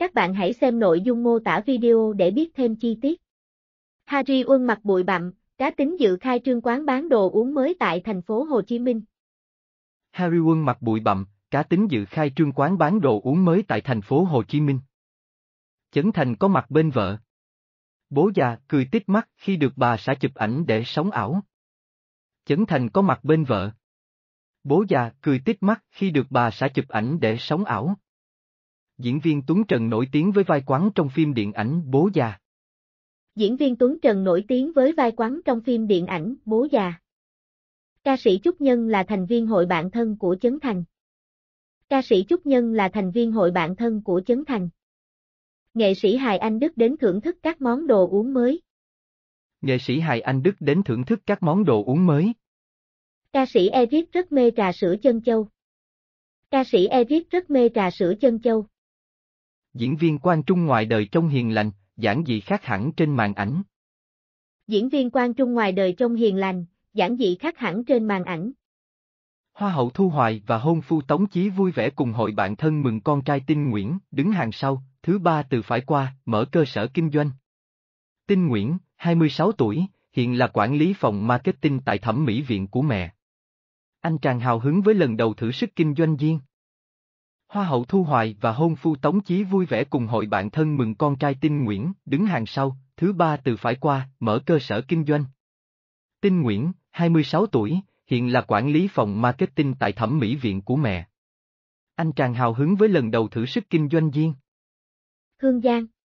Các bạn hãy xem nội dung mô tả video để biết thêm chi tiết. Harry Uân mặc bụi bặm, cá tính dự khai trương quán bán đồ uống mới tại thành phố Hồ Chí Minh. Harry Uân mặc bụi bặm, cá tính dự khai trương quán bán đồ uống mới tại thành phố Hồ Chí Minh. Chấn Thành có mặt bên vợ. Bố già cười tít mắt khi được bà xã chụp ảnh để sống ảo. Chấn Thành có mặt bên vợ. Bố già cười tít mắt khi được bà xã chụp ảnh để sống ảo diễn viên Tuấn Trần nổi tiếng với vai quán trong phim điện ảnh Bố già. Diễn viên Tuấn Trần nổi tiếng với vai quán trong phim điện ảnh Bố già. Ca sĩ Trúc Nhân là thành viên hội bạn thân của Chấn Thành. Ca sĩ Trúc Nhân là thành viên hội bạn thân của Chấn Thành. Nghệ sĩ Hài Anh Đức đến thưởng thức các món đồ uống mới. Nghệ sĩ Hài Anh Đức đến thưởng thức các món đồ uống mới. Ca sĩ Eric rất mê trà sữa chân châu. Ca sĩ Eric rất mê trà sữa chân châu diễn viên quan trung ngoài đời trông hiền lành, giản dị khác hẳn trên màn ảnh. Diễn viên quan trung ngoài đời trông hiền lành, giản dị khác hẳn trên màn ảnh. Hoa hậu Thu Hoài và hôn phu Tống Chí vui vẻ cùng hội bạn thân mừng con trai Tinh Nguyễn, đứng hàng sau, thứ ba từ phải qua, mở cơ sở kinh doanh. Tinh Nguyễn, 26 tuổi, hiện là quản lý phòng marketing tại thẩm mỹ viện của mẹ. Anh tràn hào hứng với lần đầu thử sức kinh doanh riêng. Hoa hậu Thu Hoài và hôn phu Tống Chí vui vẻ cùng hội bạn thân mừng con trai Tinh Nguyễn, đứng hàng sau, thứ ba từ phải qua, mở cơ sở kinh doanh. Tinh Nguyễn, 26 tuổi, hiện là quản lý phòng marketing tại thẩm mỹ viện của mẹ. Anh chàng hào hứng với lần đầu thử sức kinh doanh riêng. Hương Giang,